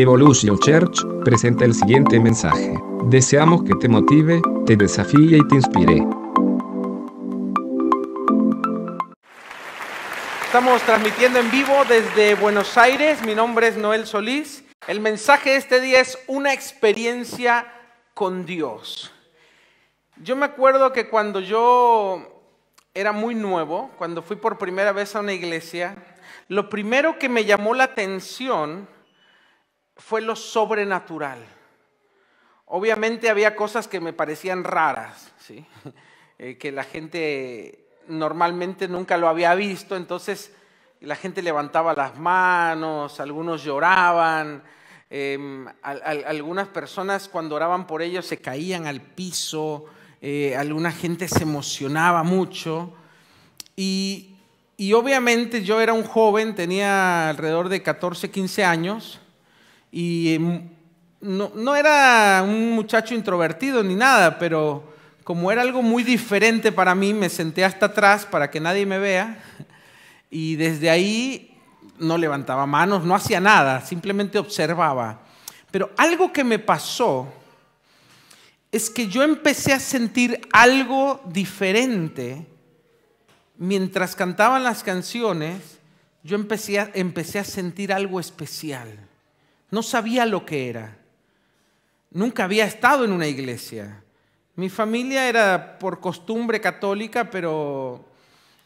Evolution Church presenta el siguiente mensaje. Deseamos que te motive, te desafíe y te inspire. Estamos transmitiendo en vivo desde Buenos Aires. Mi nombre es Noel Solís. El mensaje de este día es una experiencia con Dios. Yo me acuerdo que cuando yo era muy nuevo, cuando fui por primera vez a una iglesia, lo primero que me llamó la atención fue lo sobrenatural. Obviamente había cosas que me parecían raras, ¿sí? Eh, que la gente normalmente nunca lo había visto, entonces la gente levantaba las manos, algunos lloraban, em, algunas personas cuando oraban por ellos se caían al piso, eh, alguna gente se emocionaba mucho y, y obviamente yo era un joven, tenía alrededor de 14, 15 años y em, no, era un muchacho introvertido ni nada, pero como era algo muy diferente para mí, me senté hasta atrás para que nadie me vea y desde ahí no levantaba manos, no hacía nada, simplemente observaba. Pero algo que me pasó es que yo empecé a sentir algo diferente mientras cantaban las canciones, yo empecé empecé a sentir algo especial. No sabía lo que era. Nunca había estado en una iglesia. Mi familia era por costumbre católica, pero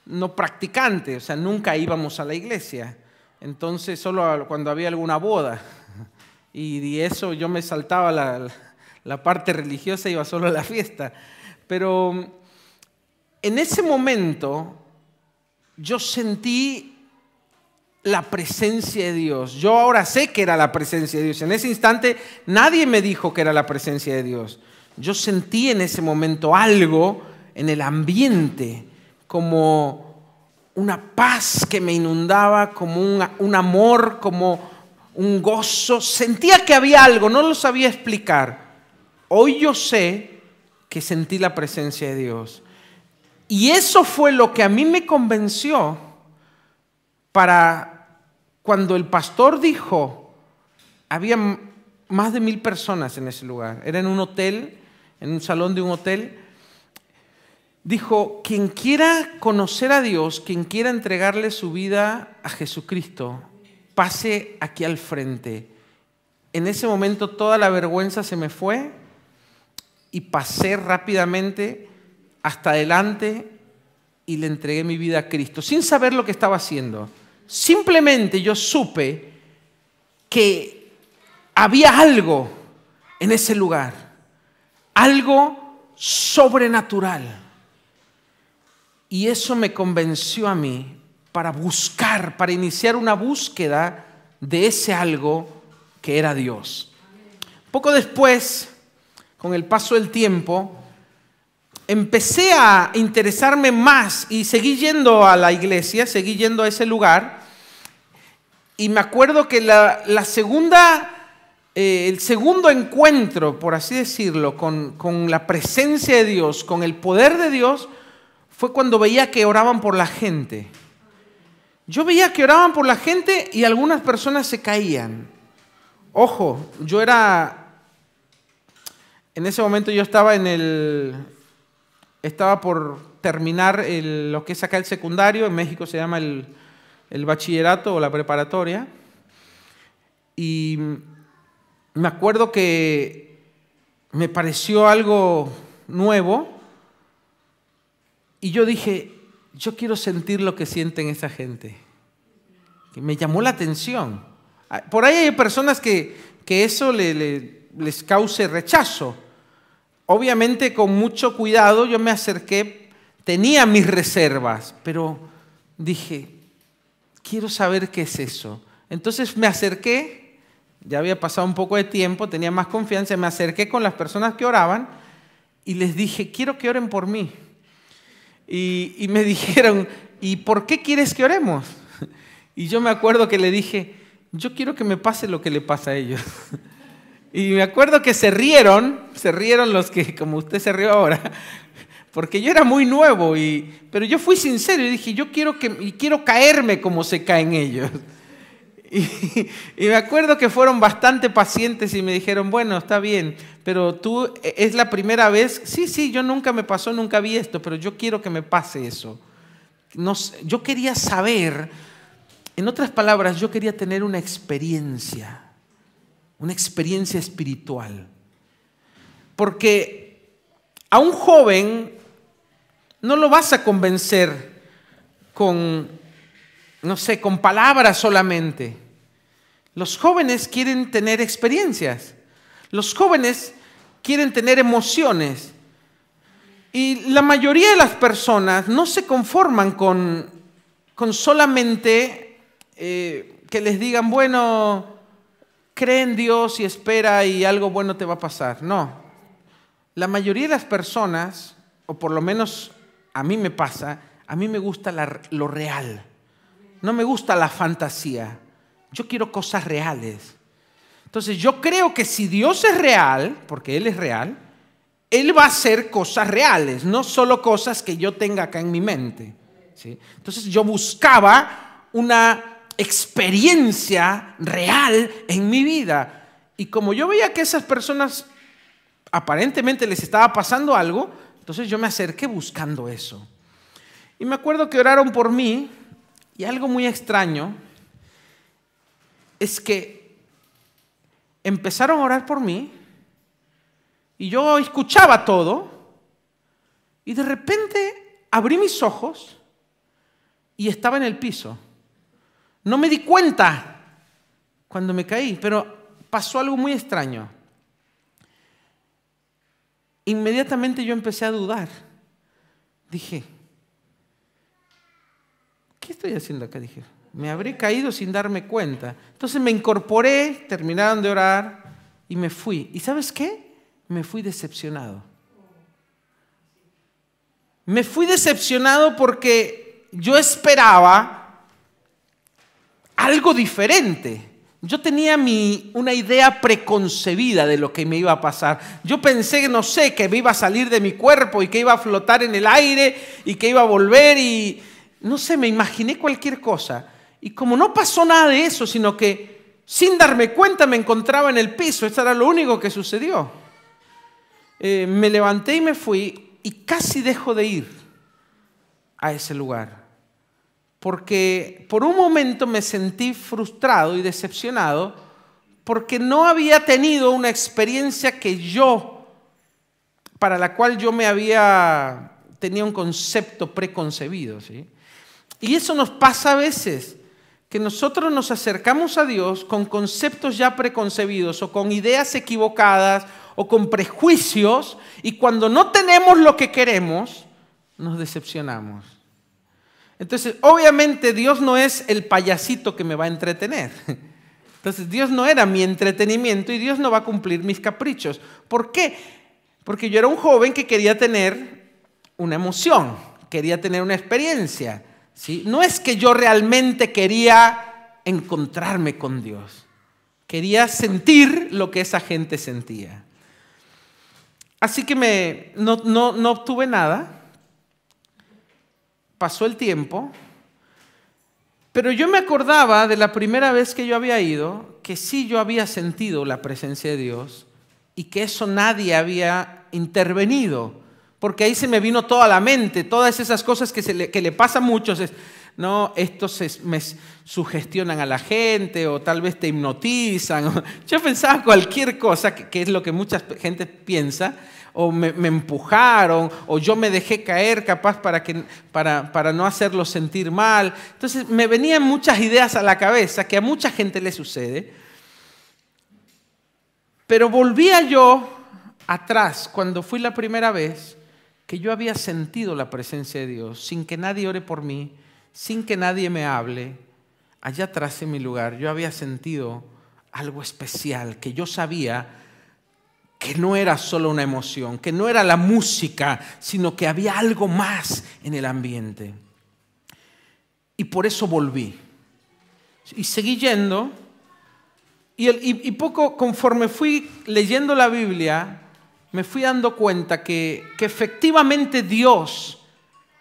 no practicante, o sea, nunca íbamos a la iglesia. Entonces, solo cuando había alguna boda. Y de eso yo me saltaba la, parte religiosa, iba solo a la fiesta. Pero en ese momento yo sentí la presencia de Dios. Yo ahora sé que era la presencia de Dios. En ese instante nadie me dijo que era la presencia de Dios. Yo sentí en ese momento algo en el ambiente, como una paz que me inundaba, como un, amor, como un gozo. Sentía que había algo, no lo sabía explicar. Hoy yo sé que sentí la presencia de Dios. Y eso fue lo que a mí me convenció para cuando el pastor dijo, había más de mil personas en ese lugar. Era en un hotel, en un salón de un hotel. Dijo, quien quiera conocer a Dios, quien quiera entregarle su vida a Jesucristo, pase aquí al frente. En ese momento toda la vergüenza se me fue y pasé rápidamente hasta adelante y le entregué mi vida a Cristo, sin saber lo que estaba haciendo simplemente yo supe que había algo en ese lugar, algo sobrenatural. Y eso me convenció a mí para buscar, para iniciar una búsqueda de ese algo que era Dios. Poco después, con el paso del tiempo, empecé a interesarme más y seguí yendo a la iglesia, seguí yendo a ese lugar, y me acuerdo que la, segunda, eh, el segundo encuentro, por así decirlo, con, la presencia de Dios, con el poder de Dios, fue cuando veía que oraban por la gente. Yo veía que oraban por la gente y algunas personas se caían. Ojo, yo era, en ese momento yo estaba en el, estaba por terminar lo que es acá el secundario, en México se llama el el bachillerato o la preparatoria. Y me acuerdo que me pareció algo nuevo y yo dije, yo quiero sentir lo que sienten esa gente. Que me llamó la atención. Ah, por ahí hay personas que, eso les cause rechazo. Obviamente con mucho cuidado yo me acerqué, tenía mis reservas, pero dije, quiero saber qué es eso. Entonces me acerqué, ya había pasado un poco de tiempo, tenía más confianza, me acerqué con las personas que oraban y les dije, quiero que oren por mí. Y, me dijeron, ¿y por qué quieres que oremos? Y yo me acuerdo que le dije, yo quiero que me pase lo que le pasa a ellos. Y me acuerdo que se rieron, se rieron los que, como usted se rió ahora, porque yo era muy nuevo, y, pero yo fui sincero y dije, yo quiero, que, quiero caerme como se caen ellos. Y, me acuerdo que fueron bastante pacientes y me dijeron, bueno, está bien, pero tú e, es la primera vez, sí, sí, yo nunca me pasó, nunca vi esto, pero yo quiero que me pase eso. no yo quería saber, en otras palabras, yo quería tener una experiencia, una experiencia espiritual. Porque a un joven no lo vas a convencer con, no sé, con palabras solamente. Los jóvenes quieren tener experiencias. Los jóvenes quieren tener emociones. Y la mayoría de las personas no se conforman con, con solamente eh, que les digan, bueno, cree en Dios y espera y algo bueno te va a pasar. No. La mayoría de las personas, o por lo menos a mí me pasa, a mí me gusta lo real. No me gusta la fantasía. Yo quiero cosas reales. Entonces yo creo que si Dios es real, porque Él es real, Él va a hacer cosas reales, no solo cosas que yo tenga acá en mi mente. Entonces yo buscaba una experiencia real en mi vida. Y como yo veía que esas personas aparentemente les estaba pasando algo, entonces yo me acerqué buscando eso. Y me acuerdo que oraron por mí y algo muy extraño es que empezaron a orar por mí y yo escuchaba todo y de repente abrí mis ojos y estaba en el piso. No me di cuenta cuando me caí, pero pasó algo muy extraño inmediatamente yo empecé a dudar. Dije, ¿qué estoy haciendo acá? Dije, me habré caído sin darme cuenta. Entonces me incorporé, terminaron de orar y me fui. ¿Y sabes qué? Me fui decepcionado. Me fui decepcionado porque yo esperaba algo diferente. Yo tenía mi, una idea preconcebida de lo que me iba a pasar. Yo pensé, no sé, que me iba a salir de mi cuerpo y que iba a flotar en el aire y que iba a volver y, no sé, me imaginé cualquier cosa. Y como no pasó nada de eso, sino que sin darme cuenta me encontraba en el piso, eso era lo único que sucedió. Eh, me levanté y me fui y casi dejo de ir a ese lugar porque por un momento me sentí frustrado y decepcionado porque no había tenido una experiencia que yo, para la cual yo me había, tenía un concepto preconcebido. ¿sí? Y eso nos pasa a veces, que nosotros nos acercamos a Dios con conceptos ya preconcebidos o con ideas equivocadas o con prejuicios y cuando no tenemos lo que queremos, nos decepcionamos. Entonces, obviamente Dios no es el payasito que me va a entretener. Entonces, Dios no era mi entretenimiento y Dios no va a cumplir mis caprichos. ¿Por qué? Porque yo era un joven que quería tener una emoción, quería tener una experiencia. ¿sí? No es que yo realmente quería encontrarme con Dios. Quería sentir lo que esa gente sentía. Así que me, no obtuve nada, pasó el tiempo, pero yo me acordaba de la primera vez que yo había ido, que sí yo había sentido la presencia de Dios y que eso nadie había intervenido, porque ahí se me vino toda la mente, todas esas cosas que, se le, que le pasa a muchos. Es, no, estos me sugestionan a la gente o tal vez te hipnotizan. Yo pensaba cualquier cosa, que, que es lo que mucha gente piensa, o me, empujaron, o yo me dejé caer capaz para, que, para, para no hacerlo sentir mal. Entonces me venían muchas ideas a la cabeza que a mucha gente le sucede. Pero volvía yo atrás cuando fui la primera vez que yo había sentido la presencia de Dios sin que nadie ore por mí, sin que nadie me hable. Allá atrás en mi lugar yo había sentido algo especial que yo sabía que no era solo una emoción, que no era la música, sino que había algo más en el ambiente. Y por eso volví. Y seguí yendo. Y, poco conforme fui leyendo la Biblia, me fui dando cuenta que, que efectivamente Dios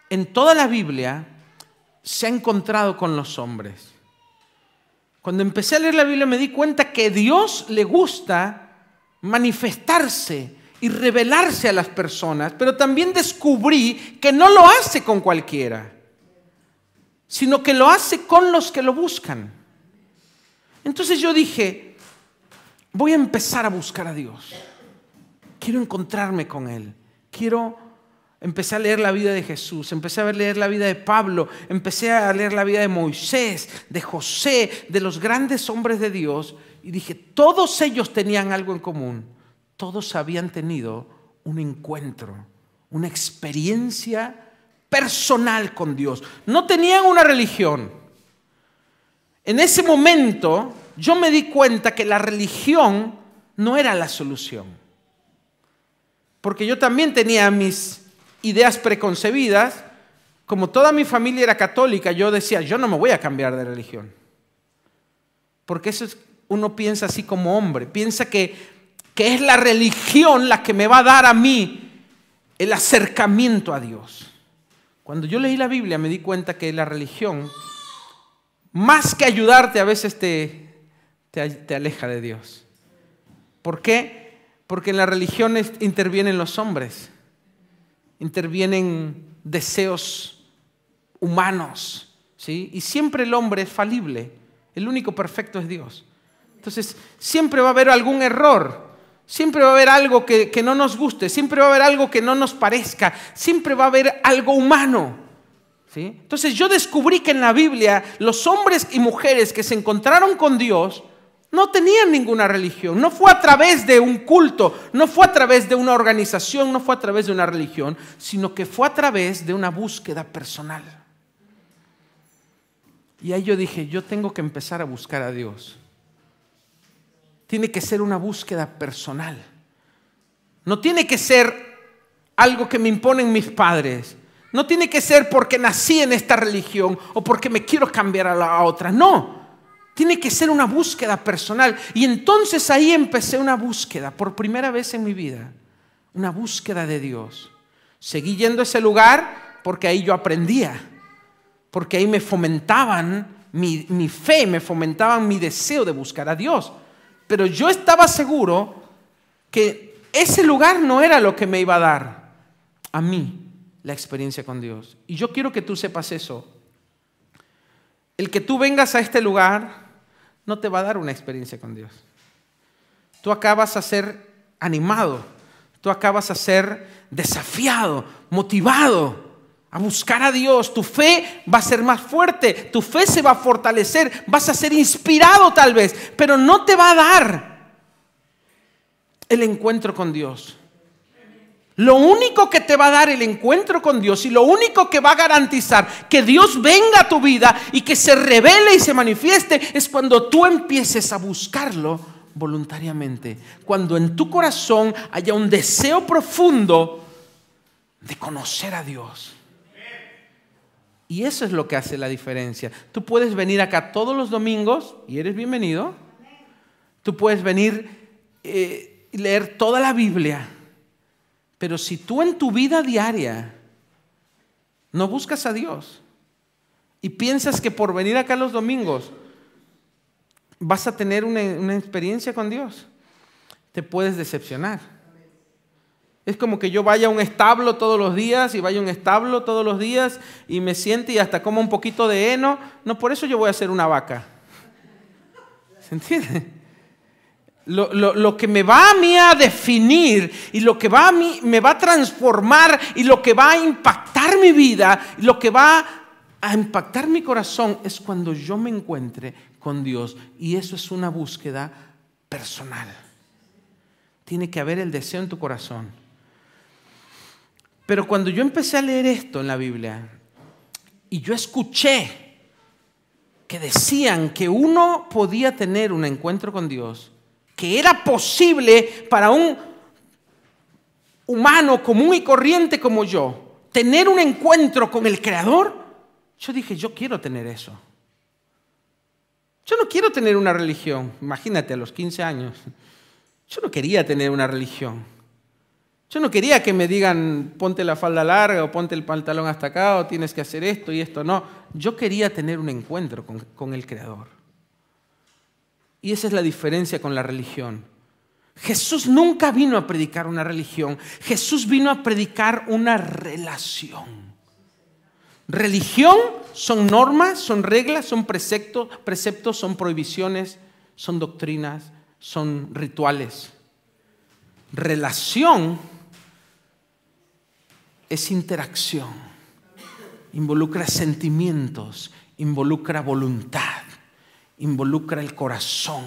en toda la Biblia se ha encontrado con los hombres. Cuando empecé a leer la Biblia me di cuenta que Dios le gusta manifestarse y revelarse a las personas, pero también descubrí que no lo hace con cualquiera, sino que lo hace con los que lo buscan. Entonces yo dije, voy a empezar a buscar a Dios. Quiero encontrarme con Él. Quiero Empecé a leer la vida de Jesús, empecé a leer la vida de Pablo, empecé a leer la vida de Moisés, de José, de los grandes hombres de Dios. Y dije, todos ellos tenían algo en común. Todos habían tenido un encuentro, una experiencia personal con Dios. No tenían una religión. En ese momento yo me di cuenta que la religión no era la solución. Porque yo también tenía mis ideas preconcebidas. Como toda mi familia era católica, yo decía, yo no me voy a cambiar de religión. Porque eso es uno piensa así como hombre, piensa que, que es la religión la que me va a dar a mí el acercamiento a Dios. Cuando yo leí la Biblia me di cuenta que la religión, más que ayudarte, a veces te, te, aleja de Dios. ¿Por qué? Porque en la religión intervienen los hombres, intervienen deseos humanos, ¿sí? Y siempre el hombre es falible, el único perfecto es Dios. Entonces, siempre va a haber algún error, siempre va a haber algo que, no nos guste, siempre va a haber algo que no nos parezca, siempre va a haber algo humano. ¿Sí? Entonces yo descubrí que en la Biblia los hombres y mujeres que se encontraron con Dios no tenían ninguna religión, no fue a través de un culto, no fue a través de una organización, no fue a través de una religión, sino que fue a través de una búsqueda personal. Y ahí yo dije, yo tengo que empezar a buscar a Dios tiene que ser una búsqueda personal. No tiene que ser algo que me imponen mis padres. No tiene que ser porque nací en esta religión o porque me quiero cambiar a la otra. No, tiene que ser una búsqueda personal. Y entonces ahí empecé una búsqueda, por primera vez en mi vida, una búsqueda de Dios. Seguí yendo a ese lugar porque ahí yo aprendía, porque ahí me fomentaban mi, mi fe, me fomentaban mi deseo de buscar a Dios. Pero yo estaba seguro que ese lugar no era lo que me iba a dar a mí la experiencia con Dios. Y yo quiero que tú sepas eso. El que tú vengas a este lugar no te va a dar una experiencia con Dios. Tú acabas a ser animado, tú acabas a ser desafiado, motivado a buscar a Dios, tu fe va a ser más fuerte, tu fe se va a fortalecer, vas a ser inspirado tal vez, pero no te va a dar el encuentro con Dios. Lo único que te va a dar el encuentro con Dios y lo único que va a garantizar que Dios venga a tu vida y que se revele y se manifieste es cuando tú empieces a buscarlo voluntariamente, cuando en tu corazón haya un deseo profundo de conocer a Dios y eso es lo que hace la diferencia. Tú puedes venir acá todos los domingos y eres bienvenido. Tú puedes venir y eh, leer toda la Biblia. Pero si tú en tu vida diaria no buscas a Dios y piensas que por venir acá los domingos vas a tener una experiencia con Dios, te puedes decepcionar. Es como que yo vaya a un establo todos los días y vaya a un establo todos los días y me siente y hasta como un poquito de heno. No, por eso yo voy a ser una vaca. ¿Se entiende? Lo, lo, que me va a mí a definir y lo que va a mí, me va a transformar y lo que va a impactar mi vida, lo que va a impactar mi corazón es cuando yo me encuentre con Dios. Y eso es una búsqueda personal. Tiene que haber el deseo en tu corazón pero cuando yo empecé a leer esto en la Biblia y yo escuché que decían que uno podía tener un encuentro con Dios, que era posible para un humano común y corriente como yo, tener un encuentro con el Creador, yo dije, yo quiero tener eso. Yo no quiero tener una religión, imagínate a los 15 años, yo no quería tener una religión. Yo no quería que me digan, ponte la falda larga o ponte el pantalón hasta acá o tienes que hacer esto y esto no. Yo quería tener un encuentro con, con el Creador. Y esa es la diferencia con la religión. Jesús nunca vino a predicar una religión. Jesús vino a predicar una relación. Religión son normas, son reglas, son preceptos, preceptos son prohibiciones, son doctrinas, son rituales. Relación es interacción, involucra sentimientos, involucra voluntad, involucra el corazón,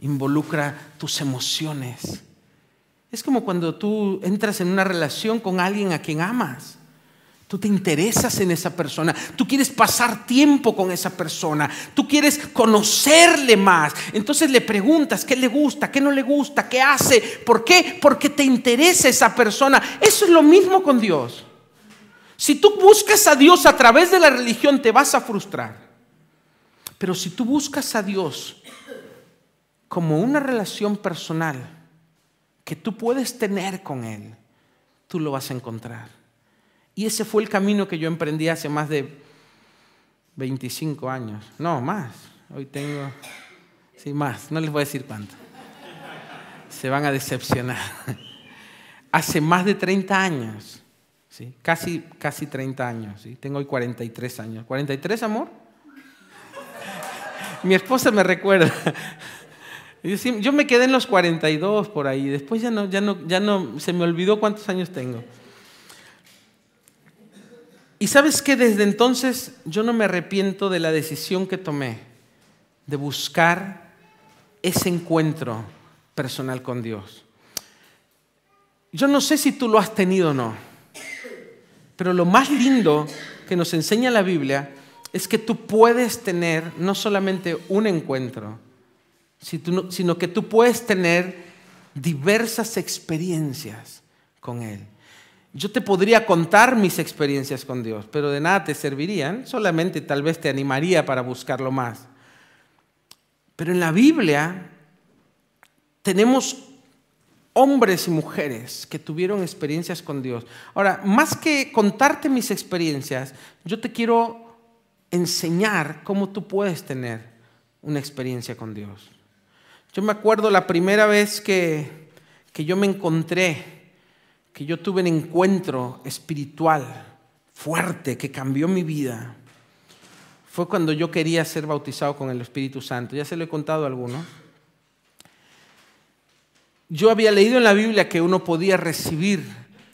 involucra tus emociones. Es como cuando tú entras en una relación con alguien a quien amas. Tú te interesas en esa persona, tú quieres pasar tiempo con esa persona, tú quieres conocerle más. Entonces le preguntas qué le gusta, qué no le gusta, qué hace, por qué, porque te interesa esa persona. Eso es lo mismo con Dios. Si tú buscas a Dios a través de la religión te vas a frustrar. Pero si tú buscas a Dios como una relación personal que tú puedes tener con Él, tú lo vas a encontrar. Y ese fue el camino que yo emprendí hace más de 25 años. No, más. Hoy tengo... Sí, más. No les voy a decir cuánto. Se van a decepcionar. Hace más de 30 años. ¿sí? Casi, casi 30 años. ¿sí? Tengo hoy 43 años. ¿43, amor? Mi esposa me recuerda. Yo me quedé en los 42 por ahí. Después ya no, ya ya no, se me olvidó cuántos años tengo. Y sabes que desde entonces yo no me arrepiento de la decisión que tomé de buscar ese encuentro personal con Dios. Yo no sé si tú lo has tenido o no, pero lo más lindo que nos enseña la Biblia es que tú puedes tener no solamente un encuentro, sino que tú puedes tener diversas experiencias con Él. Yo te podría contar mis experiencias con Dios, pero de nada te servirían, solamente tal vez te animaría para buscarlo más. Pero en la Biblia tenemos hombres y mujeres que tuvieron experiencias con Dios. Ahora, más que contarte mis experiencias, yo te quiero enseñar cómo tú puedes tener una experiencia con Dios. Yo me acuerdo la primera vez que, que yo me encontré que yo tuve un encuentro espiritual fuerte que cambió mi vida fue cuando yo quería ser bautizado con el Espíritu Santo. Ya se lo he contado a alguno. Yo había leído en la Biblia que uno podía recibir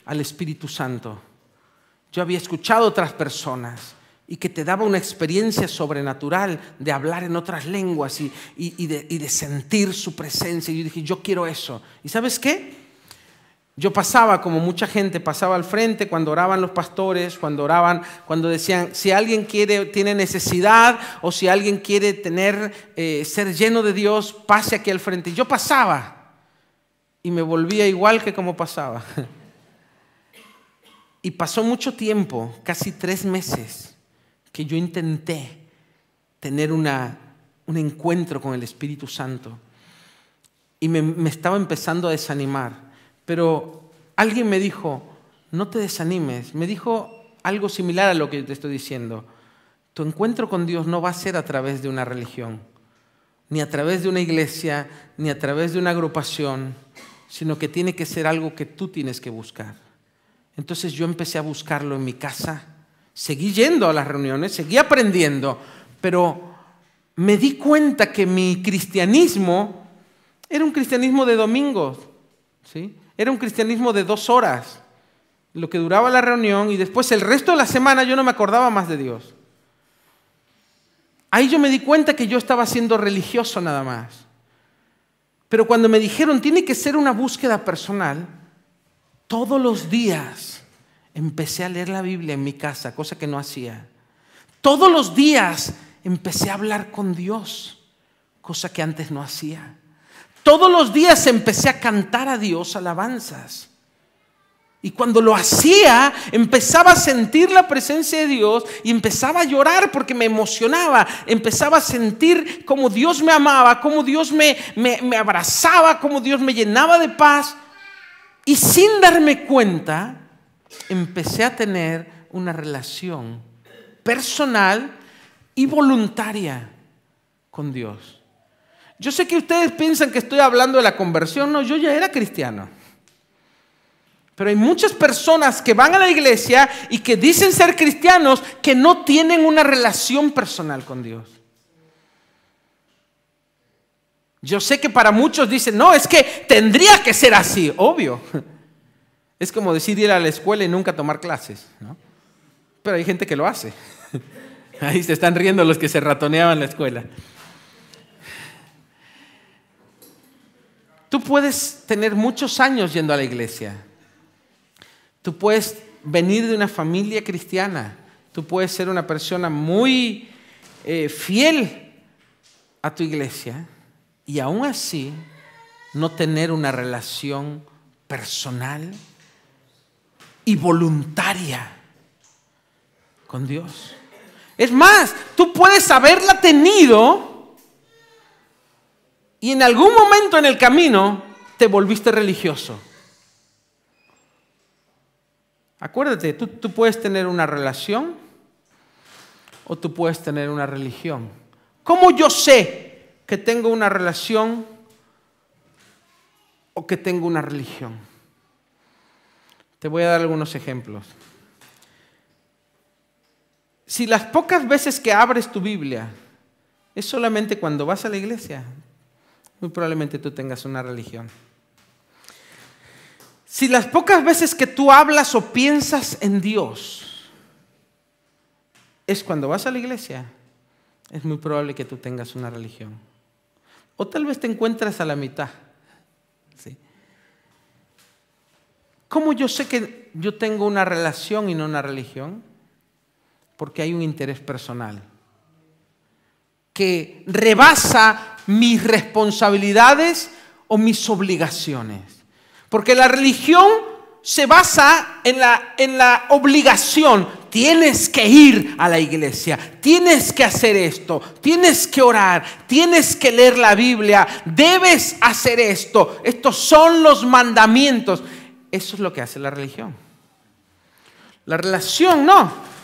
al Espíritu Santo. Yo había escuchado a otras personas y que te daba una experiencia sobrenatural de hablar en otras lenguas y, de, y de sentir su presencia. Y yo dije, yo quiero eso. ¿Y sabes qué? Yo pasaba, como mucha gente, pasaba al frente cuando oraban los pastores, cuando oraban, cuando decían, si alguien quiere, tiene necesidad o si alguien quiere tener, eh, ser lleno de Dios, pase aquí al frente. Yo pasaba y me volvía igual que como pasaba. Y pasó mucho tiempo, casi tres meses, que yo intenté tener un encuentro con el Espíritu Santo. Y me estaba empezando a desanimar pero alguien me dijo, no te desanimes. Me dijo algo similar a lo que te estoy diciendo. Tu encuentro con Dios no va a ser a través de una religión, ni a través de una iglesia, ni a través de una agrupación, sino que tiene que ser algo que tú tienes que buscar. Entonces yo empecé a buscarlo en mi casa, seguí yendo a las reuniones, seguí aprendiendo, pero me di cuenta que mi cristianismo era un cristianismo de domingos, ¿sí? Era un cristianismo de dos horas, lo que duraba la reunión y después el resto de la semana yo no me acordaba más de Dios. Ahí yo me di cuenta que yo estaba siendo religioso nada más. Pero cuando me dijeron, tiene que ser una búsqueda personal, todos los días empecé a leer la Biblia en mi casa, cosa que no hacía. Todos los días empecé a hablar con Dios, cosa que antes no hacía. Todos los días empecé a cantar a Dios alabanzas. Y cuando lo hacía, empezaba a sentir la presencia de Dios y empezaba a llorar porque me emocionaba. Empezaba a sentir cómo Dios me amaba, cómo Dios me, me, abrazaba, cómo Dios me llenaba de paz. Y sin darme cuenta, empecé a tener una relación personal y voluntaria con Dios. Yo sé que ustedes piensan que estoy hablando de la conversión, no, yo ya era cristiano. Pero hay muchas personas que van a la iglesia y que dicen ser cristianos que no tienen una relación personal con Dios. Yo sé que para muchos dicen, no, es que tendría que ser así, obvio. Es como decir ir a la escuela y nunca tomar clases, ¿no? Pero hay gente que lo hace. Ahí se están riendo los que se ratoneaban la escuela. Tú puedes tener muchos años yendo a la iglesia. Tú puedes venir de una familia cristiana. Tú puedes ser una persona muy eh, fiel a tu iglesia y aún así no tener una relación personal y voluntaria con Dios. Es más, tú puedes haberla tenido y en algún momento en el camino te volviste religioso. Acuérdate, tú, puedes tener una relación o tú puedes tener una religión. ¿Cómo yo sé que tengo una relación o que tengo una religión? Te voy a dar algunos ejemplos. Si las pocas veces que abres tu Biblia es solamente cuando vas a la iglesia, muy probablemente tú tengas una religión. Si las pocas veces que tú hablas o piensas en Dios es cuando vas a la iglesia, es muy probable que tú tengas una religión. O tal vez te encuentras a la mitad. ¿sí? ¿Cómo yo sé que yo tengo una relación y no una religión? Porque hay un interés personal que rebasa mis responsabilidades o mis obligaciones. Porque la religión se basa en la, obligación. Tienes que ir a la iglesia, tienes que hacer esto, tienes que orar, tienes que leer la Biblia, debes hacer esto. Estos son los mandamientos. Eso es lo que hace la religión. La relación no.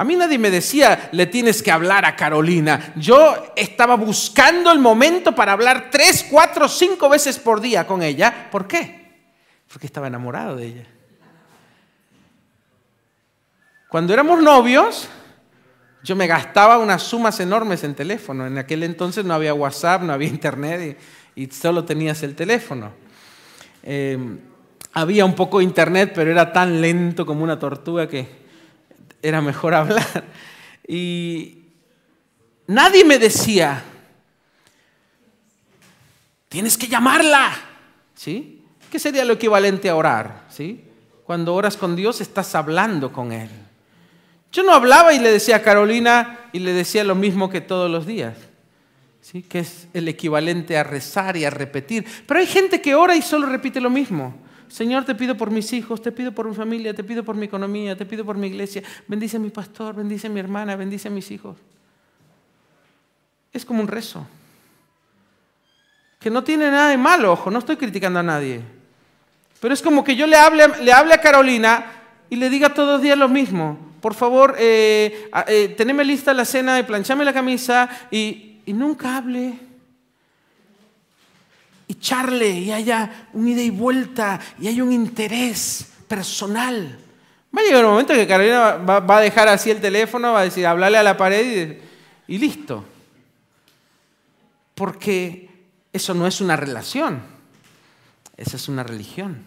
A mí nadie me decía, le tienes que hablar a Carolina. Yo estaba buscando el momento para hablar tres, cuatro, cinco veces por día con ella. ¿Por qué? Porque estaba enamorado de ella. Cuando éramos novios, yo me gastaba unas sumas enormes en teléfono. En aquel entonces no había WhatsApp, no había internet y, solo tenías el teléfono. Eh, había un poco de internet, pero era tan lento como una tortuga que era mejor hablar. Y nadie me decía, tienes que llamarla, ¿sí? ¿Qué sería lo equivalente a orar, ¿sí? Cuando oras con Dios estás hablando con Él. Yo no hablaba y le decía a Carolina y le decía lo mismo que todos los días. ¿Sí? que es el equivalente a rezar y a repetir. Pero hay gente que ora y solo repite lo mismo. Señor, te pido por mis hijos, te pido por mi familia, te pido por mi economía, te pido por mi iglesia. Bendice a mi pastor, bendice a mi hermana, bendice a mis hijos. Es como un rezo. Que no tiene nada de malo, ojo, no estoy criticando a nadie. Pero es como que yo le hable, le a Carolina y le diga todos los días lo mismo. Por favor, eh, eh, teneme lista la cena y planchame la camisa y nunca hable y charle y haya un ida y vuelta y hay un interés personal. Va a llegar un momento que Carolina va, a dejar así el teléfono, va a decir, hablale a la pared y listo. Porque eso no es una relación, esa es una religión.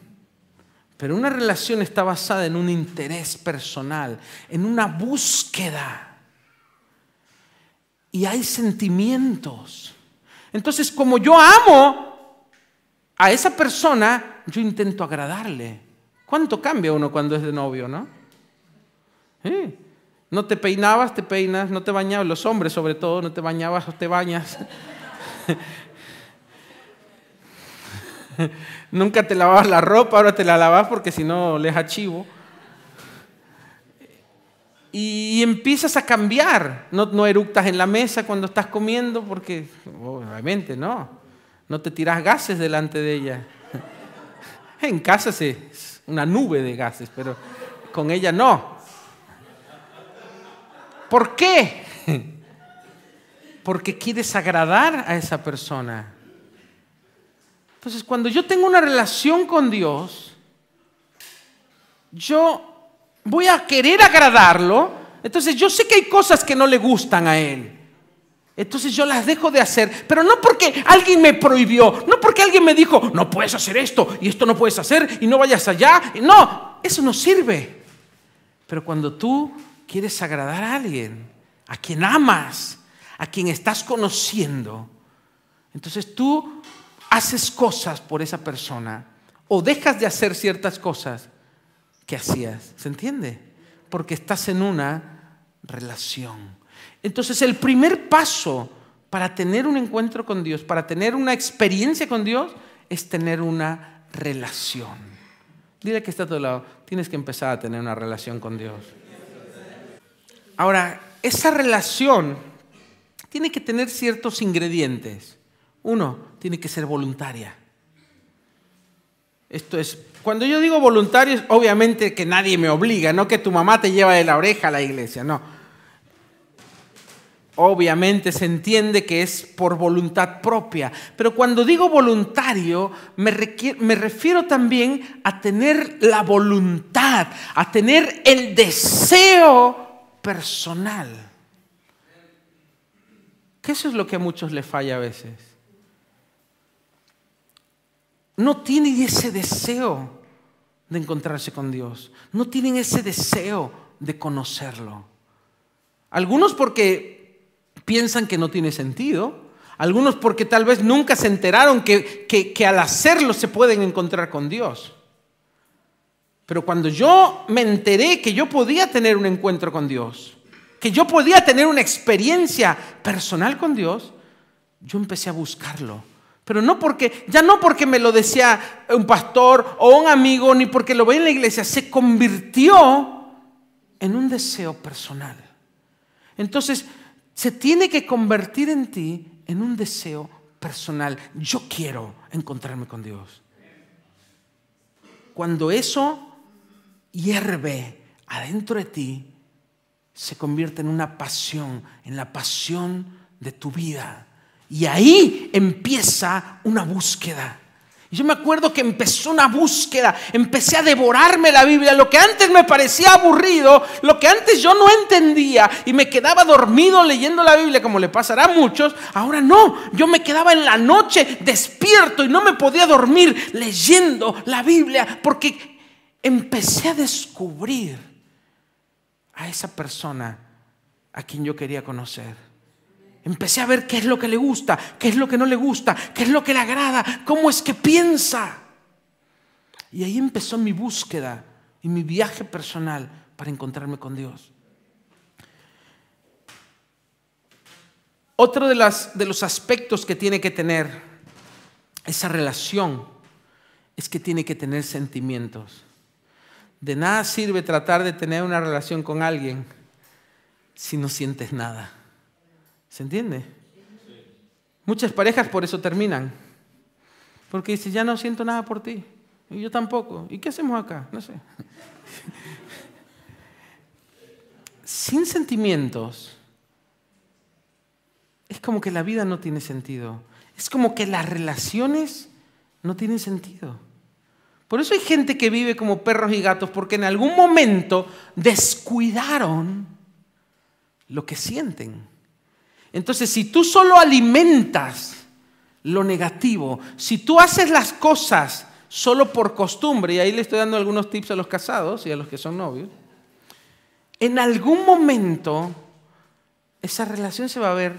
Pero una relación está basada en un interés personal, en una búsqueda. Y hay sentimientos. Entonces, como yo amo a esa persona yo intento agradarle. ¿Cuánto cambia uno cuando es de novio, no? No te peinabas, te peinas, no te bañabas, los hombres sobre todo, no te bañabas o te bañas. Nunca te lavabas la ropa, ahora te la lavas porque si no les achivo. Y empiezas a cambiar. No, no eructas en la mesa cuando estás comiendo porque, obviamente, no no te tiras gases delante de ella. En casa es una nube de gases, pero con ella no. ¿Por qué? Porque quieres agradar a esa persona. Entonces, cuando yo tengo una relación con Dios, yo voy a querer agradarlo. Entonces, yo sé que hay cosas que no le gustan a Él. Entonces yo las dejo de hacer, pero no porque alguien me prohibió, no porque alguien me dijo, no puedes hacer esto y esto no puedes hacer y no vayas allá. No, eso no sirve. Pero cuando tú quieres agradar a alguien, a quien amas, a quien estás conociendo, entonces tú haces cosas por esa persona o dejas de hacer ciertas cosas que hacías. ¿Se entiende? Porque estás en una relación. Entonces el primer paso para tener un encuentro con Dios, para tener una experiencia con Dios, es tener una relación. Dile que está a tu lado, tienes que empezar a tener una relación con Dios. Ahora, esa relación tiene que tener ciertos ingredientes. Uno, tiene que ser voluntaria. Esto es, cuando yo digo es obviamente que nadie me obliga, no que tu mamá te lleva de la oreja a la iglesia, no. Obviamente se entiende que es por voluntad propia, pero cuando digo voluntario me, refiero también a tener la voluntad, a tener el deseo personal. Que eso es lo que a muchos les falla a veces. No tienen ese deseo de encontrarse con Dios, no tienen ese deseo de conocerlo. Algunos porque piensan que no tiene sentido, algunos porque tal vez nunca se enteraron que, al hacerlo se pueden encontrar con Dios. Pero cuando yo me enteré que yo podía tener un encuentro con Dios, que yo podía tener una experiencia personal con Dios, yo empecé a buscarlo. Pero no porque, ya no porque me lo decía un pastor o un amigo, ni porque lo veía en la iglesia, se convirtió en un deseo personal. Entonces, se tiene que convertir en ti en un deseo personal. Yo quiero encontrarme con Dios. Cuando eso hierve adentro de ti, se convierte en una pasión, en la pasión de tu vida. Y ahí empieza una búsqueda yo me acuerdo que empezó una búsqueda, empecé a devorarme la Biblia, lo que antes me parecía aburrido, lo que antes yo no entendía y me quedaba dormido leyendo la Biblia, como le pasará a muchos, ahora no, yo me quedaba en la noche despierto y no me podía dormir leyendo la Biblia porque empecé a descubrir a esa persona a quien yo quería conocer. Empecé a ver qué es lo que le gusta, qué es lo que no le gusta, qué es lo que le agrada, cómo es que piensa. Y ahí empezó mi búsqueda y mi viaje personal para encontrarme con Dios. Otro de, los aspectos que tiene que tener esa relación es que tiene que tener sentimientos. De nada sirve tratar de tener una relación con alguien si no sientes nada. ¿Se entiende? Muchas parejas por eso terminan. Porque si ya no siento nada por ti. Y yo tampoco. ¿Y qué hacemos acá? No sé. Sin sentimientos, es como que la vida no tiene sentido. Es como que las relaciones no tienen sentido. Por eso hay gente que vive como perros y gatos, porque en algún momento descuidaron lo que sienten. Entonces, si tú solo alimentas lo negativo, si tú haces las cosas solo por costumbre, y ahí le estoy dando algunos tips a los casados y a los que son novios, en algún momento esa relación se va a ver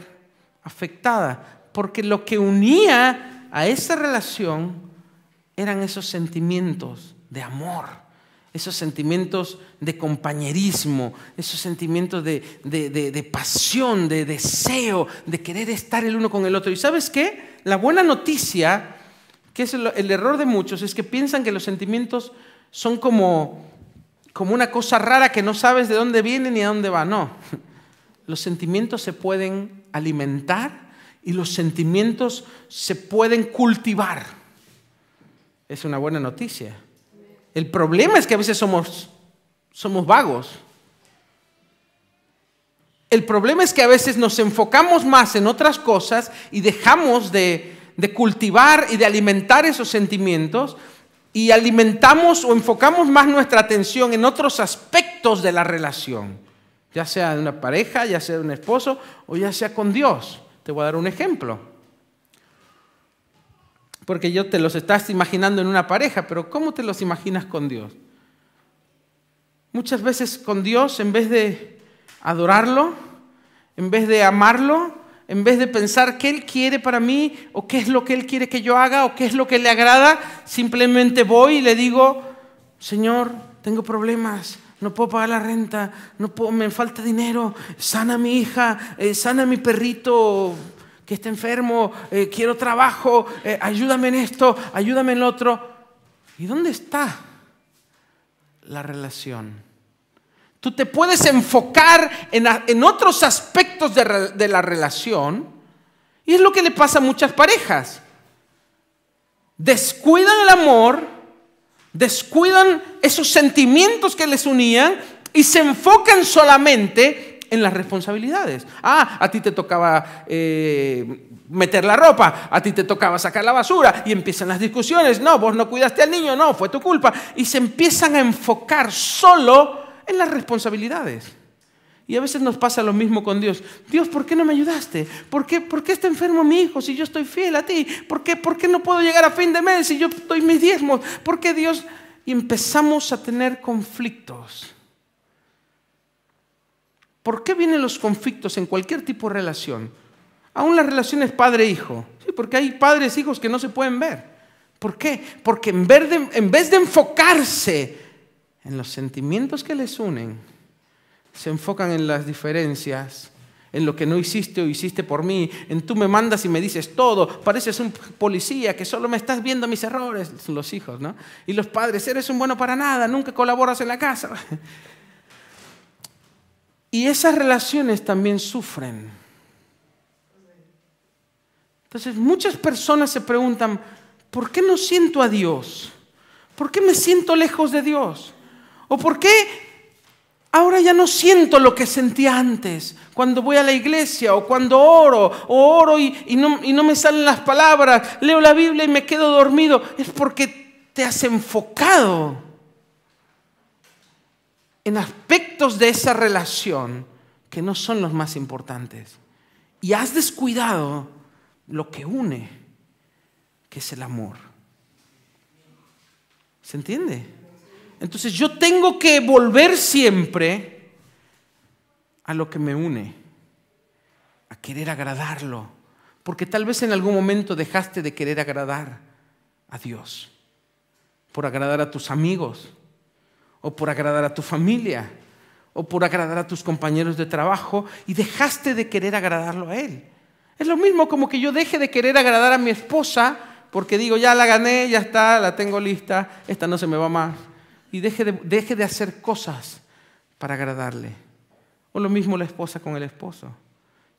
afectada, porque lo que unía a esa relación eran esos sentimientos de amor esos sentimientos de compañerismo, esos sentimientos de, pasión, de deseo, de querer estar el uno con el otro. ¿Y sabes qué? La buena noticia, que es el, error de muchos, es que piensan que los sentimientos son como, como una cosa rara que no sabes de dónde viene ni a dónde va. No, los sentimientos se pueden alimentar y los sentimientos se pueden cultivar. Es una buena noticia. El problema es que a veces somos, vagos. El problema es que a veces nos enfocamos más en otras cosas y dejamos de, de cultivar y de alimentar esos sentimientos y alimentamos o enfocamos más nuestra atención en otros aspectos de la relación, ya sea de una pareja, ya sea de un esposo o ya sea con Dios. Te voy a dar un ejemplo. Porque yo te los estás imaginando en una pareja, pero ¿cómo te los imaginas con Dios? Muchas veces con Dios, en vez de adorarlo, en vez de amarlo, en vez de pensar qué Él quiere para mí, o qué es lo que Él quiere que yo haga, o qué es lo que le agrada, simplemente voy y le digo, Señor, tengo problemas, no puedo pagar la renta, no me falta dinero, sana a mi hija, eh, sana a mi perrito, que está enfermo, eh, quiero trabajo, eh, ayúdame en esto, ayúdame en lo otro. ¿Y dónde está la relación? Tú te puedes enfocar en, otros aspectos de, de la relación y es lo que le pasa a muchas parejas. Descuidan el amor, descuidan esos sentimientos que les unían y se enfocan solamente en las responsabilidades. Ah, a ti te tocaba eh, meter la ropa, a ti te tocaba sacar la basura y empiezan las discusiones. No, vos no cuidaste al niño, no, fue tu culpa. Y se empiezan a enfocar solo en las responsabilidades. Y a veces nos pasa lo mismo con Dios. Dios, ¿por qué no me ayudaste? ¿Por qué, ¿Por está enfermo mi hijo si yo estoy fiel a ti? ¿Por qué, qué no puedo llegar a fin de mes si yo doy mis diezmos? ¿Por qué Dios? Y empezamos a tener conflictos ¿Por qué vienen los conflictos en cualquier tipo de relación? Aún las relaciones padre-hijo. Sí, porque hay padres-hijos que no se pueden ver. ¿Por qué? Porque en vez, de, en vez de enfocarse en los sentimientos que les unen, se enfocan en las diferencias, en lo que no hiciste o hiciste por mí, en tú me mandas y me dices todo, pareces un policía que solo me estás viendo mis errores, los hijos, ¿no? Y los padres, eres un bueno para nada, nunca colaboras en la casa. Y esas relaciones también sufren. Entonces muchas personas se preguntan, ¿por qué no siento a Dios? ¿Por qué me siento lejos de Dios? ¿O por qué Ahora ya no siento lo que sentía antes, cuando voy a la iglesia o cuando oro, o oro y, y, no, y, no, me salen las palabras, leo la Biblia y me quedo dormido. Es porque te has enfocado en aspectos de esa relación que no son los más importantes. Y has descuidado lo que une, que es el amor. ¿Se entiende? Entonces yo tengo que volver siempre a lo que me une, a querer agradarlo, porque tal vez en algún momento dejaste de querer agradar a Dios, por agradar a tus amigos, o por agradar a tu familia, o por agradar a tus compañeros de trabajo, y dejaste de querer agradarlo a él. Es lo mismo como que yo deje de querer agradar a mi esposa porque digo, ya la gané, ya está, la tengo lista, esta no se me va más. Y deje de, deje de hacer cosas para agradarle. O lo mismo la esposa con el esposo.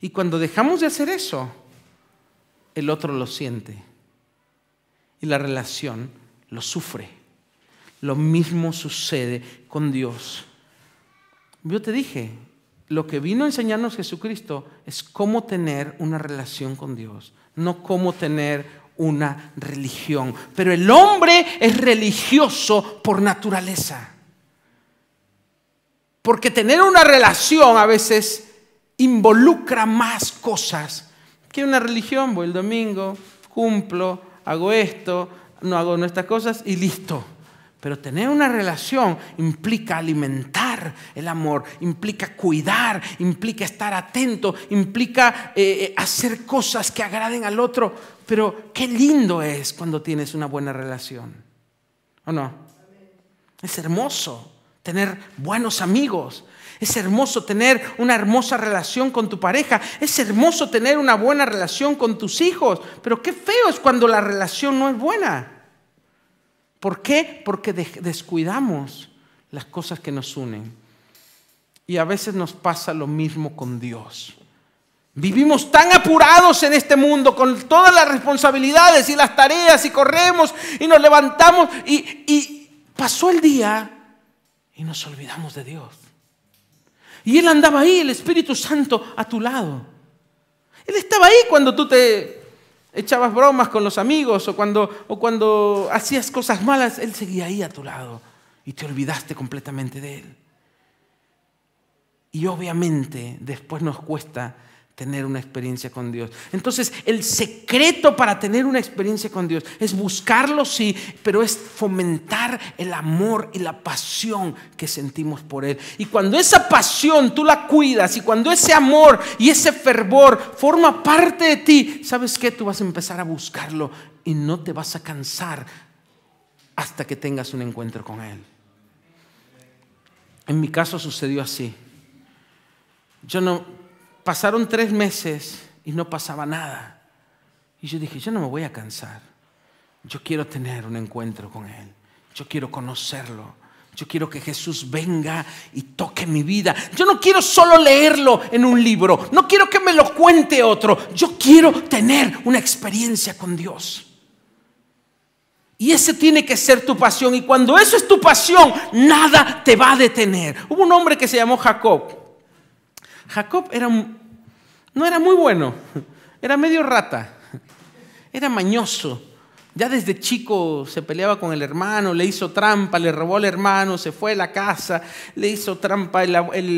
Y cuando dejamos de hacer eso, el otro lo siente. Y la relación lo sufre. Lo mismo sucede con Dios. Yo te dije, lo que vino a enseñarnos Jesucristo es cómo tener una relación con Dios, no cómo tener una religión. Pero el hombre es religioso por naturaleza. Porque tener una relación a veces involucra más cosas que una religión. Voy el domingo, cumplo, hago esto, no hago nuestras cosas y listo. Pero tener una relación implica alimentar el amor, implica cuidar, implica estar atento, implica eh, eh, hacer cosas que agraden al otro. Pero qué lindo es cuando tienes una buena relación. ¿O no? Es hermoso tener buenos amigos. Es hermoso tener una hermosa relación con tu pareja. Es hermoso tener una buena relación con tus hijos. Pero qué feo es cuando la relación no es buena. ¿Por qué? Porque descuidamos las cosas que nos unen. Y a veces nos pasa lo mismo con Dios. Vivimos tan apurados en este mundo con todas las responsabilidades y las tareas y corremos y nos levantamos y, y pasó el día y nos olvidamos de Dios. Y Él andaba ahí, el Espíritu Santo, a tu lado. Él estaba ahí cuando tú te echabas bromas con los amigos o cuando, o cuando hacías cosas malas, Él seguía ahí a tu lado y te olvidaste completamente de Él. Y obviamente después nos cuesta tener una experiencia con Dios. Entonces, el secreto para tener una experiencia con Dios es buscarlo, sí, pero es fomentar el amor y la pasión que sentimos por Él. Y cuando esa pasión tú la cuidas y cuando ese amor y ese fervor forma parte de ti, ¿sabes qué? Tú vas a empezar a buscarlo y no te vas a cansar hasta que tengas un encuentro con Él. En mi caso sucedió así. Yo no, Pasaron tres meses y no pasaba nada. Y yo dije, yo no me voy a cansar. Yo quiero tener un encuentro con Él. Yo quiero conocerlo. Yo quiero que Jesús venga y toque mi vida. Yo no quiero solo leerlo en un libro. No quiero que me lo cuente otro. Yo quiero tener una experiencia con Dios. Y ese tiene que ser tu pasión. Y cuando eso es tu pasión, nada te va a detener. Hubo un hombre que se llamó Jacob. Jacob era, no era muy bueno, era medio rata, era mañoso. Ya desde chico se peleaba con el hermano, le hizo trampa, le robó al hermano, se fue a la casa, le hizo trampa, el,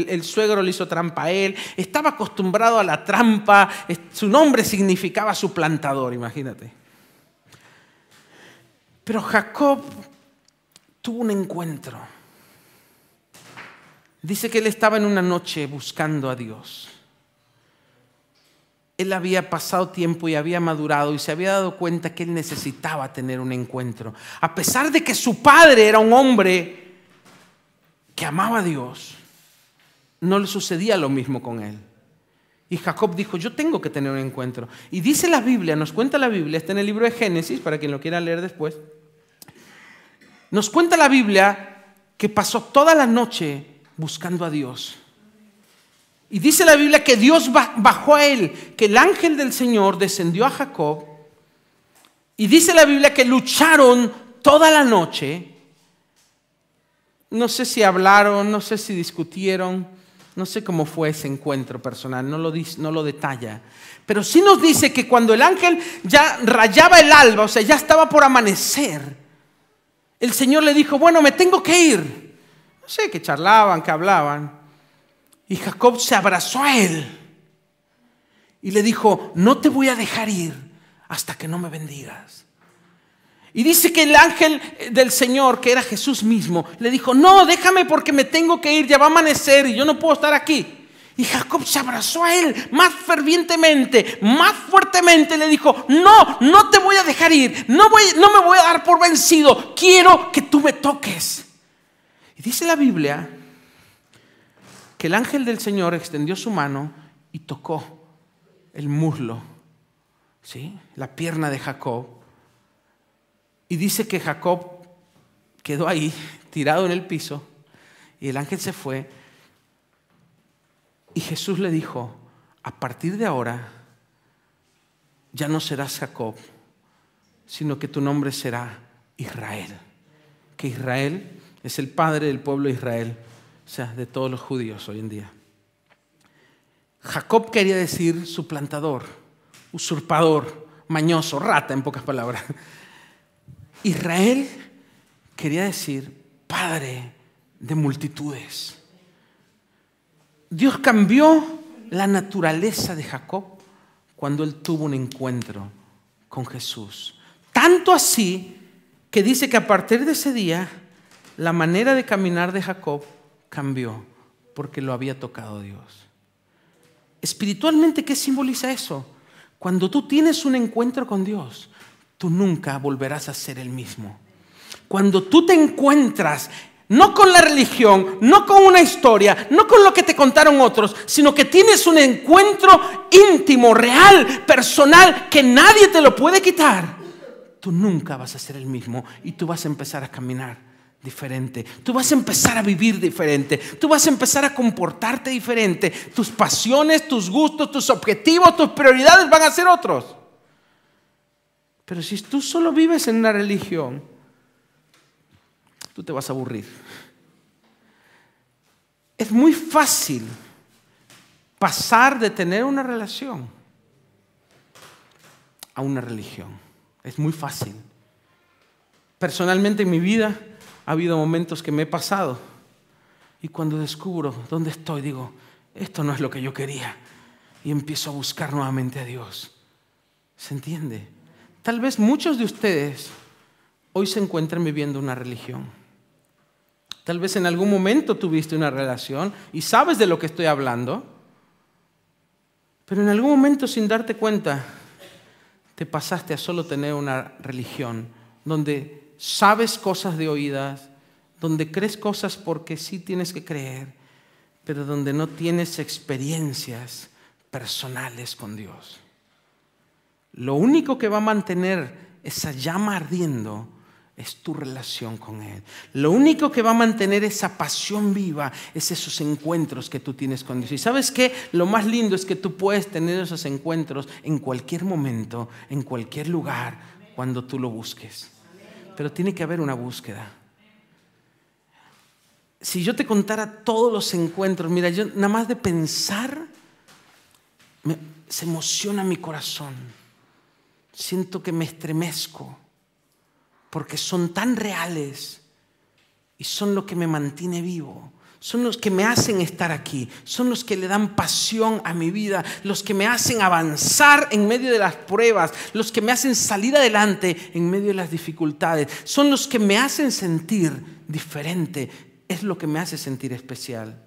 el, suegro le hizo trampa a él. Estaba acostumbrado a la trampa, su nombre significaba suplantador, imagínate. Pero Jacob tuvo un encuentro Dice que él estaba en una noche buscando a Dios. Él había pasado tiempo y había madurado y se había dado cuenta que él necesitaba tener un encuentro. A pesar de que su padre era un hombre que amaba a Dios, no le sucedía lo mismo con él. Y Jacob dijo, yo tengo que tener un encuentro. Y dice la Biblia, nos cuenta la Biblia, está en el libro de Génesis, para quien lo quiera leer después. Nos cuenta la Biblia que pasó toda la noche buscando a Dios. Y dice la Biblia que Dios bajó a él, que el ángel del Señor descendió a Jacob. Y dice la Biblia que lucharon toda la noche. No sé si hablaron, no sé si discutieron, no sé cómo fue ese encuentro personal, no lo, no lo detalla. Pero sí nos dice que cuando el ángel ya rayaba el alba, o sea, ya estaba por amanecer, el Señor le dijo, bueno, me tengo que ir sé, que charlaban, que hablaban. Y Jacob se abrazó a él y le dijo, no te voy a dejar ir hasta que no me bendigas. Y dice que el ángel eh, del Señor, que era Jesús mismo, le dijo, no, déjame porque me tengo que ir, ya va a amanecer y yo no puedo estar aquí. Y Jacob se abrazó a él más fervientemente, más fuertemente. Le dijo, no, no te voy a dejar ir, no, voy, no me voy a dar por vencido, quiero que tú me toques. Y dice la Biblia que el ángel del Señor extendió su mano y tocó el muslo, ¿sí? la pierna de Jacob. Y dice que Jacob quedó ahí, tirado en el piso, y el ángel se fue. Y Jesús le dijo, a partir de ahora ya no serás Jacob, sino que tu nombre será Israel. Que Israel es el padre del pueblo de Israel, o sea, de todos los judíos hoy en día. Jacob quería decir suplantador, usurpador, mañoso, rata en pocas palabras. Israel quería decir padre de multitudes. Dios cambió la naturaleza de Jacob cuando él tuvo un encuentro con Jesús. Tanto así que dice que a partir de ese día la manera de caminar de Jacob cambió porque lo había tocado Dios. Espiritualmente, ¿qué simboliza eso? Cuando tú tienes un encuentro con Dios, tú nunca volverás a ser el mismo. Cuando tú te encuentras no con la religión, no con una historia, no con lo que te contaron otros, sino que tienes un encuentro íntimo, real, personal, que nadie te lo puede quitar, tú nunca vas a ser el mismo y tú vas a empezar a caminar diferente. Tú vas a empezar a vivir diferente. Tú vas a empezar a comportarte diferente. Tus pasiones, tus gustos, tus objetivos, tus prioridades van a ser otros. Pero si tú solo vives en una religión, tú te vas a aburrir. Es muy fácil pasar de tener una relación a una religión. Es muy fácil. Personalmente en mi vida, ha habido momentos que me he pasado y cuando descubro dónde estoy, digo, esto no es lo que yo quería. Y empiezo a buscar nuevamente a Dios. ¿Se entiende? Tal vez muchos de ustedes hoy se encuentren viviendo una religión. Tal vez en algún momento tuviste una relación y sabes de lo que estoy hablando, pero en algún momento sin darte cuenta te pasaste a solo tener una religión donde sabes cosas de oídas, donde crees cosas porque sí tienes que creer, pero donde no tienes experiencias personales con Dios. Lo único que va a mantener esa llama ardiendo es tu relación con Él. Lo único que va a mantener esa pasión viva es esos encuentros que tú tienes con Dios. Y sabes qué? Lo más lindo es que tú puedes tener esos encuentros en cualquier momento, en cualquier lugar, cuando tú lo busques pero tiene que haber una búsqueda. Si yo te contara todos los encuentros, mira, yo nada más de pensar, se emociona mi corazón. Siento que me estremezco, porque son tan reales y son lo que me mantiene vivo son los que me hacen estar aquí, son los que le dan pasión a mi vida, los que me hacen avanzar en medio de las pruebas, los que me hacen salir adelante en medio de las dificultades, son los que me hacen sentir diferente, es lo que me hace sentir especial.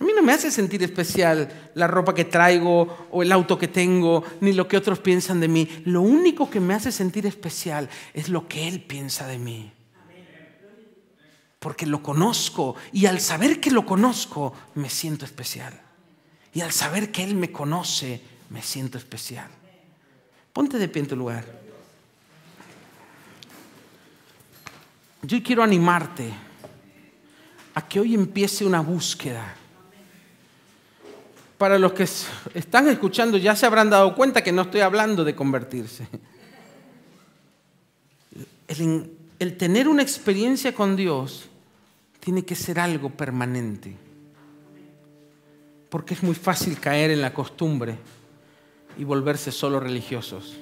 A mí no me hace sentir especial la ropa que traigo o el auto que tengo, ni lo que otros piensan de mí. Lo único que me hace sentir especial es lo que Él piensa de mí porque lo conozco y al saber que lo conozco me siento especial. Y al saber que Él me conoce me siento especial. Ponte de pie en tu lugar. Yo quiero animarte a que hoy empiece una búsqueda. Para los que están escuchando ya se habrán dado cuenta que no estoy hablando de convertirse. El, el tener una experiencia con Dios tiene que ser algo permanente. Porque es muy fácil caer en la costumbre y volverse solo religiosos.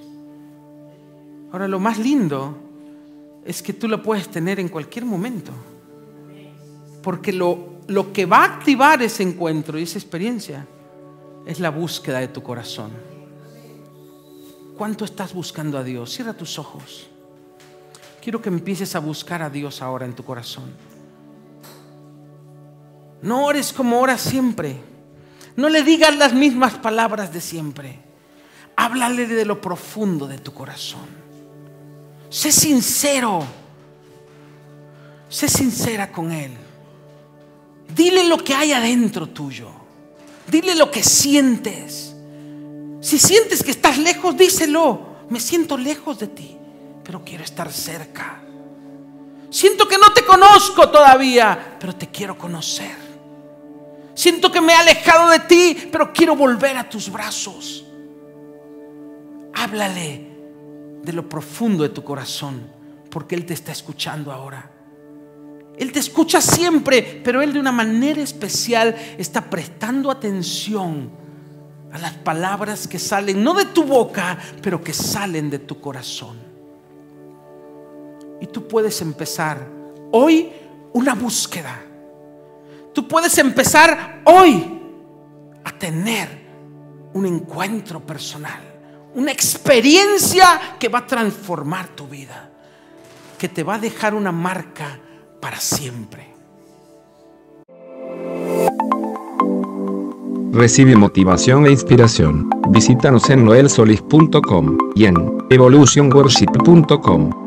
Ahora, lo más lindo es que tú lo puedes tener en cualquier momento. Porque lo, lo que va a activar ese encuentro y esa experiencia es la búsqueda de tu corazón. ¿Cuánto estás buscando a Dios? Cierra tus ojos quiero que empieces a buscar a Dios ahora en tu corazón. No ores como oras siempre. No le digas las mismas palabras de siempre. Háblale de lo profundo de tu corazón. Sé sincero. Sé sincera con Él. Dile lo que hay adentro tuyo. Dile lo que sientes. Si sientes que estás lejos, díselo. Me siento lejos de ti pero quiero estar cerca. Siento que no te conozco todavía, pero te quiero conocer. Siento que me he alejado de ti, pero quiero volver a tus brazos. Háblale de lo profundo de tu corazón, porque Él te está escuchando ahora. Él te escucha siempre, pero Él de una manera especial está prestando atención a las palabras que salen, no de tu boca, pero que salen de tu corazón. Y tú puedes empezar hoy una búsqueda. Tú puedes empezar hoy a tener un encuentro personal, una experiencia que va a transformar tu vida, que te va a dejar una marca para siempre. Recibe motivación e inspiración. Visítanos en noelsolis.com y en evolutionworship.com.